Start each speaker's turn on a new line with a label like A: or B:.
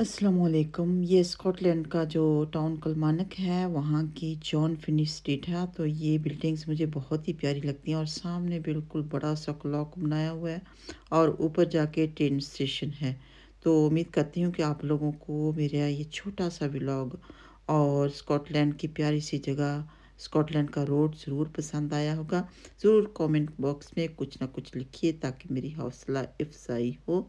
A: असलकुम ये स्कॉटलैंड का जो टाउन कलमानक है वहाँ की जॉन फिनिश स्ट्रीट है तो ये बिल्डिंग्स मुझे बहुत ही प्यारी लगती हैं और सामने बिल्कुल बड़ा सा क्लॉक बनाया हुआ है और ऊपर जाके ट्रेन स्टेशन है तो उम्मीद करती हूँ कि आप लोगों को मेरा ये छोटा सा ब्लॉग और स्कॉटलैंड की प्यारी सी जगह स्कॉटलैंड का रोड ज़रूर पसंद आया होगा ज़रूर कमेंट बॉक्स में कुछ ना कुछ लिखिए ताकि मेरी हौसला अफजाई हो